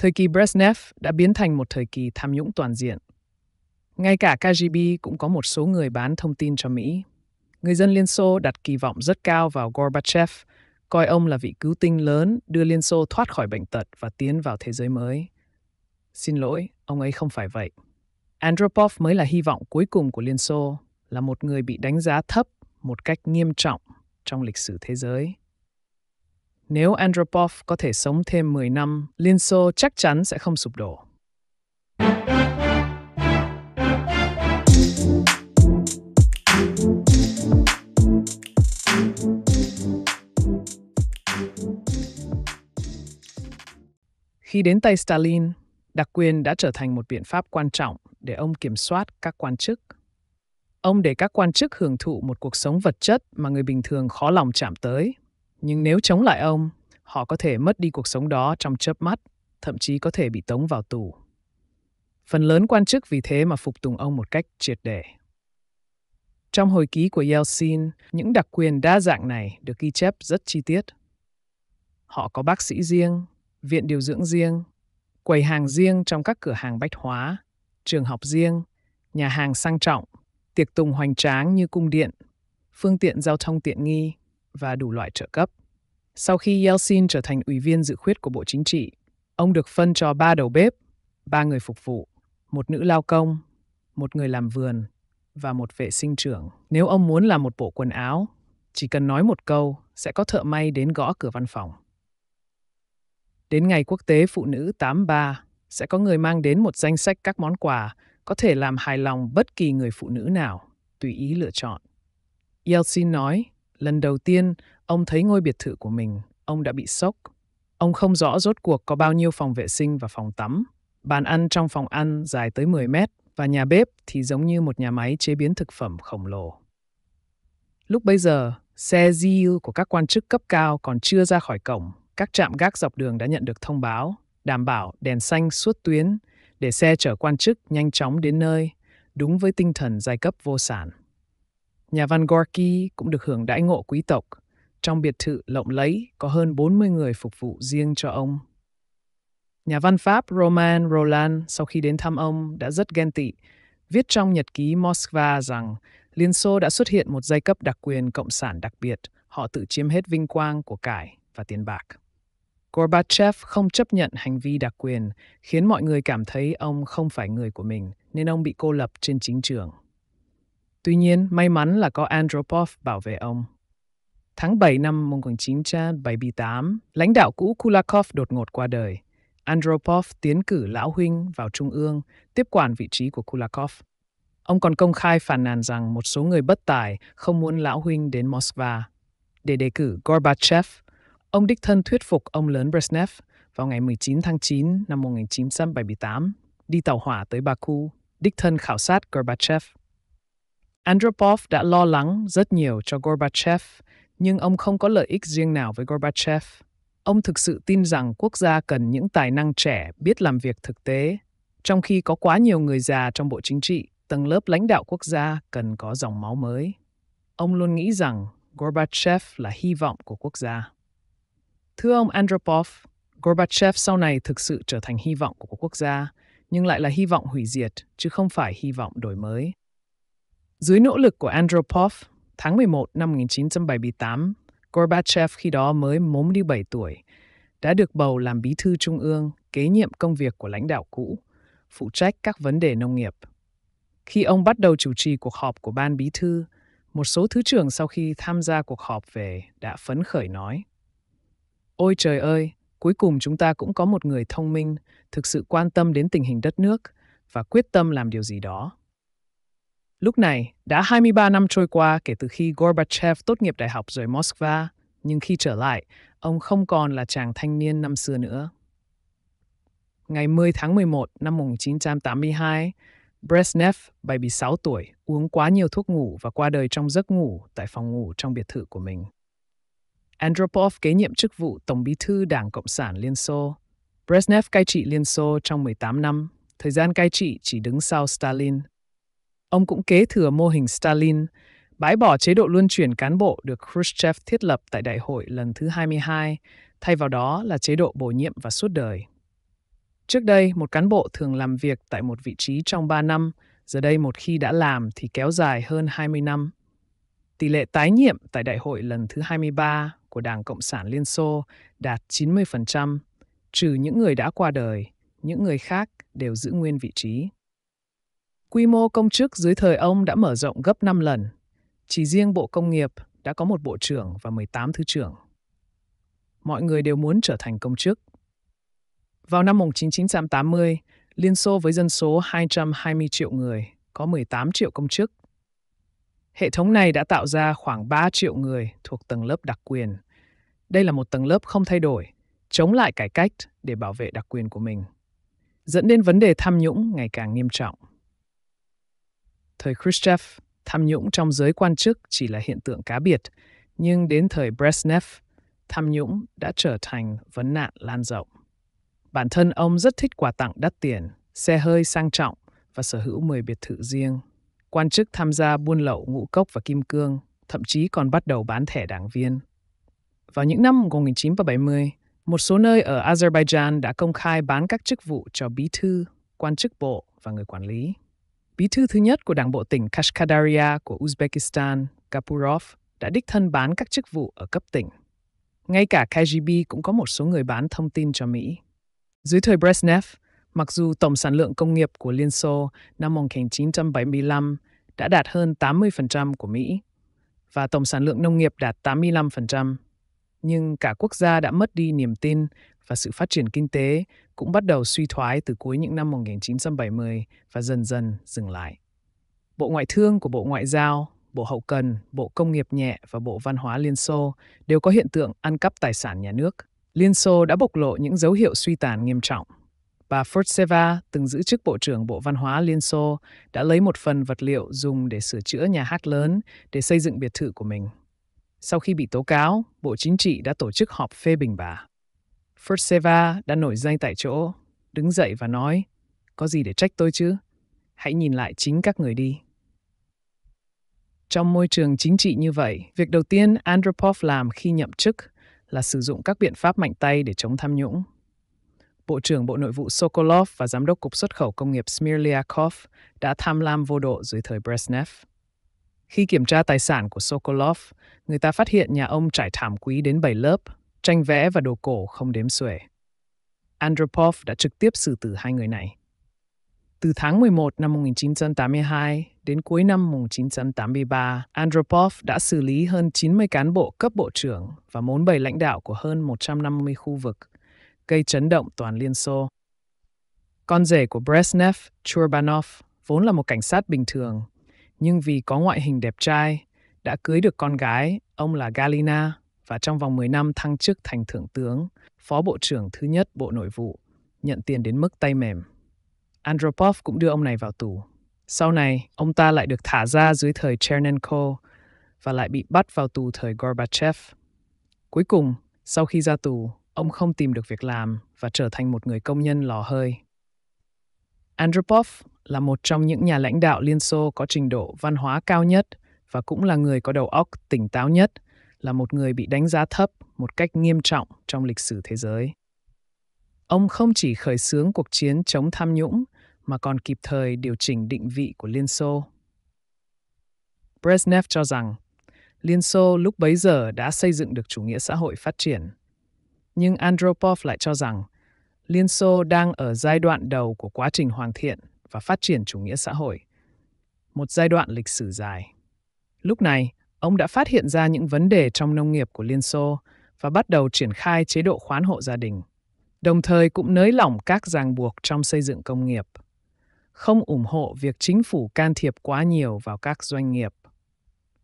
Thời kỳ Brezhnev đã biến thành một thời kỳ tham nhũng toàn diện. Ngay cả KGB cũng có một số người bán thông tin cho Mỹ. Người dân Liên Xô đặt kỳ vọng rất cao vào Gorbachev, coi ông là vị cứu tinh lớn đưa Liên Xô thoát khỏi bệnh tật và tiến vào thế giới mới. Xin lỗi, ông ấy không phải vậy. Andropov mới là hy vọng cuối cùng của Liên Xô, là một người bị đánh giá thấp một cách nghiêm trọng trong lịch sử thế giới nếu Andropov có thể sống thêm 10 năm, Liên Xô chắc chắn sẽ không sụp đổ. Khi đến tay Stalin, đặc quyền đã trở thành một biện pháp quan trọng để ông kiểm soát các quan chức. Ông để các quan chức hưởng thụ một cuộc sống vật chất mà người bình thường khó lòng chạm tới – nhưng nếu chống lại ông, họ có thể mất đi cuộc sống đó trong chớp mắt, thậm chí có thể bị tống vào tù. Phần lớn quan chức vì thế mà phục tùng ông một cách triệt để. Trong hồi ký của Yeltsin, những đặc quyền đa dạng này được ghi chép rất chi tiết. Họ có bác sĩ riêng, viện điều dưỡng riêng, quầy hàng riêng trong các cửa hàng bách hóa, trường học riêng, nhà hàng sang trọng, tiệc tùng hoành tráng như cung điện, phương tiện giao thông tiện nghi, và đủ loại trợ cấp. Sau khi Yeltsin trở thành ủy viên dự khuyết của Bộ Chính trị, ông được phân cho ba đầu bếp, ba người phục vụ, một nữ lao công, một người làm vườn và một vệ sinh trưởng. Nếu ông muốn làm một bộ quần áo, chỉ cần nói một câu sẽ có thợ may đến gõ cửa văn phòng. Đến ngày quốc tế phụ nữ 83 sẽ có người mang đến một danh sách các món quà có thể làm hài lòng bất kỳ người phụ nữ nào, tùy ý lựa chọn. Yeltsin nói, Lần đầu tiên, ông thấy ngôi biệt thự của mình, ông đã bị sốc. Ông không rõ rốt cuộc có bao nhiêu phòng vệ sinh và phòng tắm. Bàn ăn trong phòng ăn dài tới 10 mét và nhà bếp thì giống như một nhà máy chế biến thực phẩm khổng lồ. Lúc bây giờ, xe GU của các quan chức cấp cao còn chưa ra khỏi cổng. Các trạm gác dọc đường đã nhận được thông báo, đảm bảo đèn xanh suốt tuyến để xe chở quan chức nhanh chóng đến nơi, đúng với tinh thần giai cấp vô sản. Nhà văn Gorky cũng được hưởng đãi ngộ quý tộc. Trong biệt thự lộng lẫy có hơn 40 người phục vụ riêng cho ông. Nhà văn Pháp Roman Roland sau khi đến thăm ông đã rất ghen tị, viết trong nhật ký Moskva rằng Liên Xô đã xuất hiện một giai cấp đặc quyền cộng sản đặc biệt, họ tự chiếm hết vinh quang của cải và tiền bạc. Gorbachev không chấp nhận hành vi đặc quyền, khiến mọi người cảm thấy ông không phải người của mình, nên ông bị cô lập trên chính trường. Tuy nhiên, may mắn là có Andropov bảo vệ ông. Tháng 7 năm 1978, lãnh đạo cũ Kulakov đột ngột qua đời. Andropov tiến cử Lão Huynh vào Trung ương, tiếp quản vị trí của Kulakov. Ông còn công khai phàn nàn rằng một số người bất tài không muốn Lão Huynh đến Moscow. Để đề cử Gorbachev, ông đích thân thuyết phục ông lớn Brezhnev vào ngày 19 tháng 9 năm 1978, đi tàu hỏa tới Baku, đích thân khảo sát Gorbachev Andropov đã lo lắng rất nhiều cho Gorbachev, nhưng ông không có lợi ích riêng nào với Gorbachev. Ông thực sự tin rằng quốc gia cần những tài năng trẻ biết làm việc thực tế, trong khi có quá nhiều người già trong bộ chính trị, tầng lớp lãnh đạo quốc gia cần có dòng máu mới. Ông luôn nghĩ rằng Gorbachev là hy vọng của quốc gia. Thưa ông Andropov, Gorbachev sau này thực sự trở thành hy vọng của quốc gia, nhưng lại là hy vọng hủy diệt, chứ không phải hy vọng đổi mới. Dưới nỗ lực của Andropov, tháng 11 năm 1978, Gorbachev khi đó mới mốm tuổi, đã được bầu làm bí thư trung ương, kế nhiệm công việc của lãnh đạo cũ, phụ trách các vấn đề nông nghiệp. Khi ông bắt đầu chủ trì cuộc họp của ban bí thư, một số thứ trưởng sau khi tham gia cuộc họp về đã phấn khởi nói. Ôi trời ơi, cuối cùng chúng ta cũng có một người thông minh, thực sự quan tâm đến tình hình đất nước và quyết tâm làm điều gì đó. Lúc này, đã 23 năm trôi qua kể từ khi Gorbachev tốt nghiệp đại học rời Moscow, nhưng khi trở lại, ông không còn là chàng thanh niên năm xưa nữa. Ngày 10 tháng 11 năm 1982, Brezhnev, 76 tuổi, uống quá nhiều thuốc ngủ và qua đời trong giấc ngủ tại phòng ngủ trong biệt thự của mình. Andropov kế nhiệm chức vụ Tổng bí thư Đảng Cộng sản Liên Xô. Brezhnev cai trị Liên Xô trong 18 năm, thời gian cai trị chỉ đứng sau Stalin Ông cũng kế thừa mô hình Stalin, bãi bỏ chế độ luân chuyển cán bộ được Khrushchev thiết lập tại đại hội lần thứ 22, thay vào đó là chế độ bổ nhiệm và suốt đời. Trước đây, một cán bộ thường làm việc tại một vị trí trong 3 năm, giờ đây một khi đã làm thì kéo dài hơn 20 năm. Tỷ lệ tái nhiệm tại đại hội lần thứ 23 của Đảng Cộng sản Liên Xô đạt 90%, trừ những người đã qua đời, những người khác đều giữ nguyên vị trí. Quy mô công chức dưới thời ông đã mở rộng gấp 5 lần. Chỉ riêng Bộ Công nghiệp đã có một bộ trưởng và 18 thứ trưởng. Mọi người đều muốn trở thành công chức. Vào năm 1980, Liên Xô với dân số 220 triệu người có 18 triệu công chức. Hệ thống này đã tạo ra khoảng 3 triệu người thuộc tầng lớp đặc quyền. Đây là một tầng lớp không thay đổi, chống lại cải cách để bảo vệ đặc quyền của mình, dẫn đến vấn đề tham nhũng ngày càng nghiêm trọng. Thời Khrushchev, tham nhũng trong giới quan chức chỉ là hiện tượng cá biệt, nhưng đến thời Brezhnev, tham nhũng đã trở thành vấn nạn lan rộng. Bản thân ông rất thích quà tặng đắt tiền, xe hơi sang trọng và sở hữu 10 biệt thự riêng. Quan chức tham gia buôn lậu ngũ cốc và kim cương, thậm chí còn bắt đầu bán thẻ đảng viên. Vào những năm 1970, một số nơi ở Azerbaijan đã công khai bán các chức vụ cho bí thư, quan chức bộ và người quản lý bí thư thứ nhất của đảng bộ tỉnh Kashkadaria của Uzbekistan, Kapurov, đã đích thân bán các chức vụ ở cấp tỉnh. Ngay cả KGB cũng có một số người bán thông tin cho Mỹ. Dưới thời Brezhnev, mặc dù tổng sản lượng công nghiệp của Liên Xô năm 1975 đã đạt hơn 80% của Mỹ và tổng sản lượng nông nghiệp đạt 85%, nhưng cả quốc gia đã mất đi niềm tin và sự phát triển kinh tế cũng bắt đầu suy thoái từ cuối những năm 1970 và dần dần dừng lại. Bộ Ngoại thương của Bộ Ngoại giao, Bộ Hậu cần, Bộ Công nghiệp nhẹ và Bộ Văn hóa Liên Xô đều có hiện tượng ăn cắp tài sản nhà nước. Liên Xô đã bộc lộ những dấu hiệu suy tàn nghiêm trọng. Bà Fortseva, từng giữ chức Bộ trưởng Bộ Văn hóa Liên Xô, đã lấy một phần vật liệu dùng để sửa chữa nhà hát lớn để xây dựng biệt thự của mình. Sau khi bị tố cáo, Bộ Chính trị đã tổ chức họp phê bình bà. Firtseva đã nổi danh tại chỗ, đứng dậy và nói, có gì để trách tôi chứ? Hãy nhìn lại chính các người đi. Trong môi trường chính trị như vậy, việc đầu tiên Andropov làm khi nhậm chức là sử dụng các biện pháp mạnh tay để chống tham nhũng. Bộ trưởng Bộ Nội vụ Sokolov và Giám đốc Cục Xuất khẩu Công nghiệp Smirliakov đã tham lam vô độ dưới thời Brezhnev. Khi kiểm tra tài sản của Sokolov, người ta phát hiện nhà ông trải thảm quý đến 7 lớp – Tranh vẽ và đồ cổ không đếm xuể. Andropov đã trực tiếp xử tử hai người này. Từ tháng 11 năm 1982 đến cuối năm 1983, Andropov đã xử lý hơn 90 cán bộ cấp bộ trưởng và 47 lãnh đạo của hơn 150 khu vực, gây chấn động toàn Liên Xô. Con rể của Brezhnev, Churbanov, vốn là một cảnh sát bình thường, nhưng vì có ngoại hình đẹp trai, đã cưới được con gái, ông là Galina, và trong vòng 10 năm thăng chức thành thượng tướng, phó bộ trưởng thứ nhất Bộ Nội vụ, nhận tiền đến mức tay mềm. Andropov cũng đưa ông này vào tù. Sau này, ông ta lại được thả ra dưới thời Chernenko và lại bị bắt vào tù thời Gorbachev. Cuối cùng, sau khi ra tù, ông không tìm được việc làm và trở thành một người công nhân lò hơi. Andropov là một trong những nhà lãnh đạo Liên Xô có trình độ văn hóa cao nhất và cũng là người có đầu óc tỉnh táo nhất – là một người bị đánh giá thấp một cách nghiêm trọng trong lịch sử thế giới. Ông không chỉ khởi xướng cuộc chiến chống tham nhũng mà còn kịp thời điều chỉnh định vị của Liên Xô. Brezhnev cho rằng Liên Xô lúc bấy giờ đã xây dựng được chủ nghĩa xã hội phát triển. Nhưng Andropov lại cho rằng Liên Xô đang ở giai đoạn đầu của quá trình hoàn thiện và phát triển chủ nghĩa xã hội, một giai đoạn lịch sử dài. Lúc này, Ông đã phát hiện ra những vấn đề trong nông nghiệp của Liên Xô và bắt đầu triển khai chế độ khoán hộ gia đình, đồng thời cũng nới lỏng các ràng buộc trong xây dựng công nghiệp, không ủng hộ việc chính phủ can thiệp quá nhiều vào các doanh nghiệp,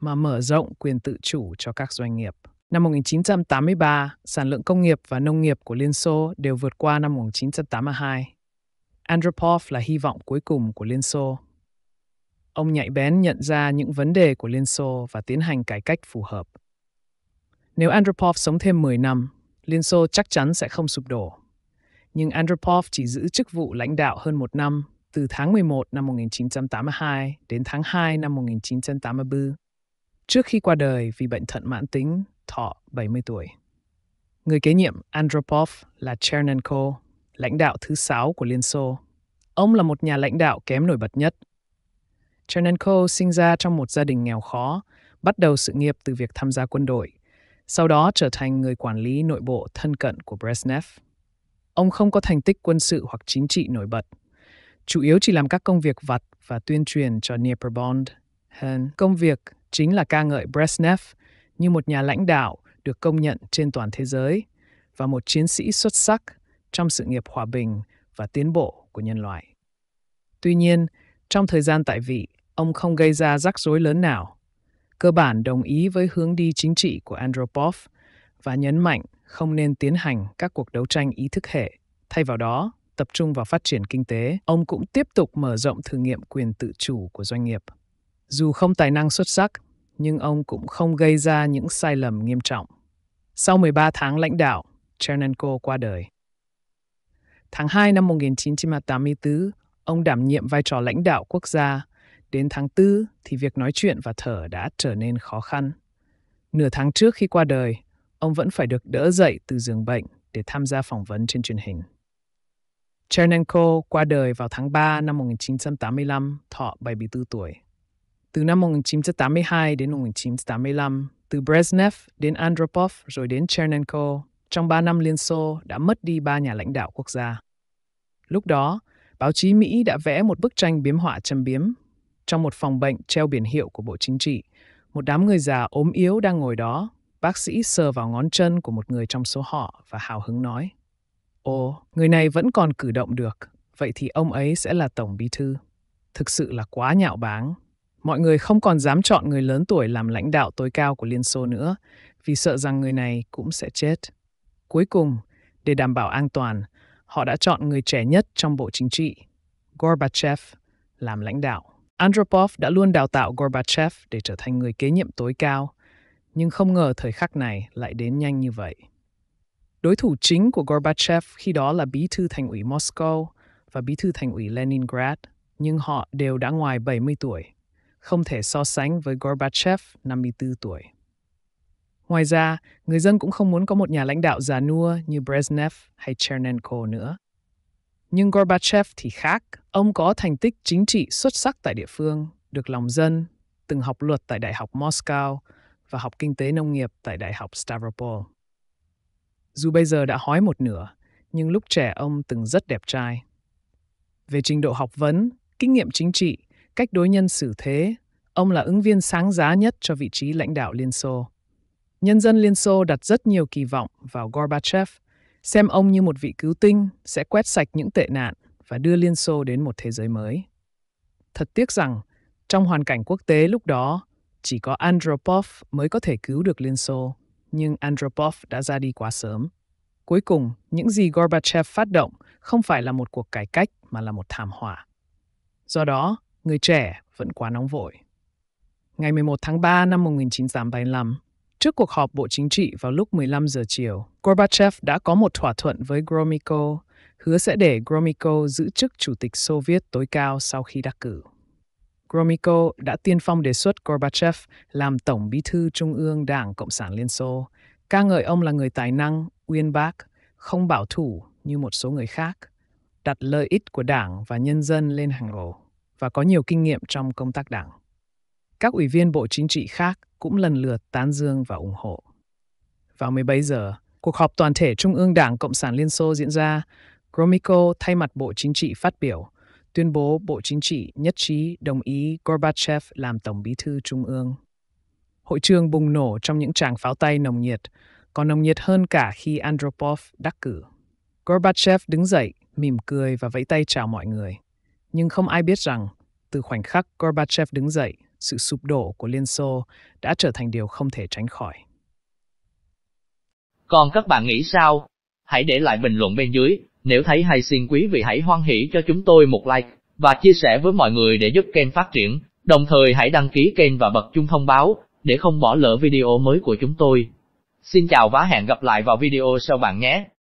mà mở rộng quyền tự chủ cho các doanh nghiệp. Năm 1983, sản lượng công nghiệp và nông nghiệp của Liên Xô đều vượt qua năm 1982. Andropov là hy vọng cuối cùng của Liên Xô Ông nhạy bén nhận ra những vấn đề của Liên Xô và tiến hành cải cách phù hợp. Nếu Andropov sống thêm 10 năm, Liên Xô chắc chắn sẽ không sụp đổ. Nhưng Andropov chỉ giữ chức vụ lãnh đạo hơn một năm, từ tháng 11 năm 1982 đến tháng 2 năm 1984, trước khi qua đời vì bệnh thận mãn tính, thọ 70 tuổi. Người kế nhiệm Andropov là Chernenko, lãnh đạo thứ sáu của Liên Xô. Ông là một nhà lãnh đạo kém nổi bật nhất Chernenko sinh ra trong một gia đình nghèo khó, bắt đầu sự nghiệp từ việc tham gia quân đội, sau đó trở thành người quản lý nội bộ thân cận của Brezhnev. Ông không có thành tích quân sự hoặc chính trị nổi bật, chủ yếu chỉ làm các công việc vặt và tuyên truyền cho Dnieperbond. Công việc chính là ca ngợi Brezhnev như một nhà lãnh đạo được công nhận trên toàn thế giới và một chiến sĩ xuất sắc trong sự nghiệp hòa bình và tiến bộ của nhân loại. Tuy nhiên, trong thời gian tại vị, ông không gây ra rắc rối lớn nào, cơ bản đồng ý với hướng đi chính trị của Andropov và nhấn mạnh không nên tiến hành các cuộc đấu tranh ý thức hệ. Thay vào đó, tập trung vào phát triển kinh tế, ông cũng tiếp tục mở rộng thử nghiệm quyền tự chủ của doanh nghiệp. Dù không tài năng xuất sắc, nhưng ông cũng không gây ra những sai lầm nghiêm trọng. Sau 13 tháng lãnh đạo, Chernenko qua đời. Tháng 2 năm 1984, ông đảm nhiệm vai trò lãnh đạo quốc gia Đến tháng Tư thì việc nói chuyện và thở đã trở nên khó khăn. Nửa tháng trước khi qua đời, ông vẫn phải được đỡ dậy từ giường bệnh để tham gia phỏng vấn trên truyền hình. Chernenko qua đời vào tháng 3 năm 1985, thọ 74 tuổi. Từ năm 1982 đến 1985, từ Brezhnev đến Andropov rồi đến Chernenko, trong 3 năm Liên Xô đã mất đi ba nhà lãnh đạo quốc gia. Lúc đó, báo chí Mỹ đã vẽ một bức tranh biếm họa châm biếm trong một phòng bệnh treo biển hiệu của Bộ Chính trị, một đám người già ốm yếu đang ngồi đó. Bác sĩ sờ vào ngón chân của một người trong số họ và hào hứng nói. Ồ, người này vẫn còn cử động được, vậy thì ông ấy sẽ là Tổng Bí Thư. Thực sự là quá nhạo báng. Mọi người không còn dám chọn người lớn tuổi làm lãnh đạo tối cao của Liên Xô nữa, vì sợ rằng người này cũng sẽ chết. Cuối cùng, để đảm bảo an toàn, họ đã chọn người trẻ nhất trong Bộ Chính trị, Gorbachev, làm lãnh đạo. Andropov đã luôn đào tạo Gorbachev để trở thành người kế nhiệm tối cao, nhưng không ngờ thời khắc này lại đến nhanh như vậy. Đối thủ chính của Gorbachev khi đó là bí thư thành ủy Moscow và bí thư thành ủy Leningrad, nhưng họ đều đã ngoài 70 tuổi, không thể so sánh với Gorbachev 54 tuổi. Ngoài ra, người dân cũng không muốn có một nhà lãnh đạo già nua như Brezhnev hay Chernenko nữa nhưng Gorbachev thì khác. Ông có thành tích chính trị xuất sắc tại địa phương, được lòng dân, từng học luật tại Đại học Moscow và học kinh tế nông nghiệp tại Đại học Stavropol. Dù bây giờ đã hói một nửa, nhưng lúc trẻ ông từng rất đẹp trai. Về trình độ học vấn, kinh nghiệm chính trị, cách đối nhân xử thế, ông là ứng viên sáng giá nhất cho vị trí lãnh đạo Liên Xô. Nhân dân Liên Xô đặt rất nhiều kỳ vọng vào Gorbachev – xem ông như một vị cứu tinh sẽ quét sạch những tệ nạn và đưa Liên Xô đến một thế giới mới. Thật tiếc rằng, trong hoàn cảnh quốc tế lúc đó, chỉ có Andropov mới có thể cứu được Liên Xô, nhưng Andropov đã ra đi quá sớm. Cuối cùng, những gì Gorbachev phát động không phải là một cuộc cải cách mà là một thảm họa. Do đó, người trẻ vẫn quá nóng vội. Ngày 11 tháng 3 năm 1985, Trước cuộc họp Bộ Chính trị vào lúc 15 giờ chiều, Gorbachev đã có một thỏa thuận với Gromyko, hứa sẽ để Gromyko giữ chức Chủ tịch Xô Viết tối cao sau khi đắc cử. Gromyko đã tiên phong đề xuất Gorbachev làm Tổng Bí thư Trung ương Đảng Cộng sản Liên Xô, ca ngợi ông là người tài năng, uyên bác, không bảo thủ như một số người khác, đặt lợi ích của Đảng và nhân dân lên hàng đầu và có nhiều kinh nghiệm trong công tác Đảng. Các ủy viên Bộ Chính trị khác cũng lần lượt tán dương và ủng hộ. Vào 17 giờ, cuộc họp toàn thể Trung ương Đảng Cộng sản Liên Xô diễn ra, Gromyko thay mặt Bộ Chính trị phát biểu, tuyên bố Bộ Chính trị nhất trí đồng ý Gorbachev làm Tổng bí thư Trung ương. Hội trường bùng nổ trong những tràng pháo tay nồng nhiệt, còn nồng nhiệt hơn cả khi Andropov đắc cử. Gorbachev đứng dậy, mỉm cười và vẫy tay chào mọi người. Nhưng không ai biết rằng, từ khoảnh khắc Gorbachev đứng dậy, sự sụp đổ của Liên Xô đã trở thành điều không thể tránh khỏi. Còn các bạn nghĩ sao? Hãy để lại bình luận bên dưới, nếu thấy hay xin quý vị hãy hoan hỷ cho chúng tôi một like và chia sẻ với mọi người để giúp kênh phát triển, đồng thời hãy đăng ký kênh và bật chuông thông báo để không bỏ lỡ video mới của chúng tôi. Xin chào và hẹn gặp lại vào video sau bạn nhé.